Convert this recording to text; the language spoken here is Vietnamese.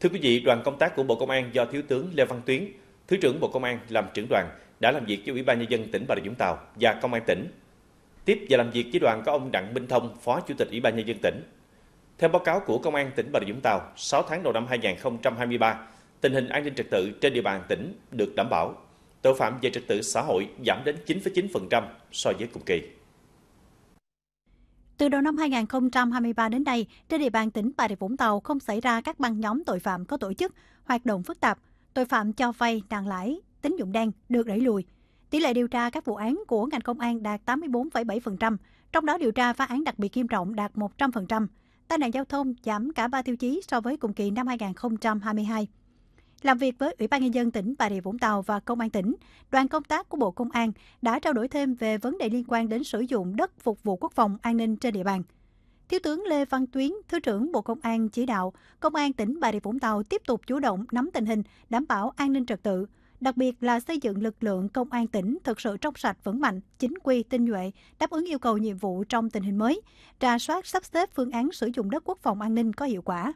Thưa quý vị, đoàn công tác của Bộ Công an do Thiếu tướng Lê Văn Tuyến, Thứ trưởng Bộ Công an làm trưởng đoàn đã làm việc với Ủy ban nhân dân tỉnh Bà Rịa Vũng Tàu và Công an tỉnh. Tiếp và làm việc với đoàn có ông Đặng Minh Thông, Phó Chủ tịch Ủy ban nhân dân tỉnh. Theo báo cáo của Công an tỉnh Bà Rịa Vũng Tàu, 6 tháng đầu năm 2023, tình hình an ninh trật tự trên địa bàn tỉnh được đảm bảo. Tội phạm về trật tự xã hội giảm đến 9,9% so với cùng kỳ. Từ đầu năm 2023 đến nay, trên địa bàn tỉnh Bà Rịa Vũng Tàu không xảy ra các băng nhóm tội phạm có tổ chức, hoạt động phức tạp, tội phạm cho vay, nặng lãi, tín dụng đen được đẩy lùi. Tỷ lệ điều tra các vụ án của ngành công an đạt 84,7%, trong đó điều tra phá án đặc biệt nghiêm trọng đạt 100%. Tai nạn giao thông giảm cả 3 tiêu chí so với cùng kỳ năm 2022. Làm việc với Ủy ban Nhân dân tỉnh Bà Rịa Vũng Tàu và Công an tỉnh, đoàn công tác của Bộ Công an đã trao đổi thêm về vấn đề liên quan đến sử dụng đất phục vụ quốc phòng an ninh trên địa bàn. Thiếu tướng Lê Văn Tuyến, Thứ trưởng Bộ Công an chỉ đạo Công an tỉnh Bà Rịa Vũng Tàu tiếp tục chủ động nắm tình hình, đảm bảo an ninh trật tự, đặc biệt là xây dựng lực lượng công an tỉnh thực sự trong sạch vững mạnh, chính quy, tinh nhuệ, đáp ứng yêu cầu nhiệm vụ trong tình hình mới, trà soát sắp xếp phương án sử dụng đất quốc phòng an ninh có hiệu quả.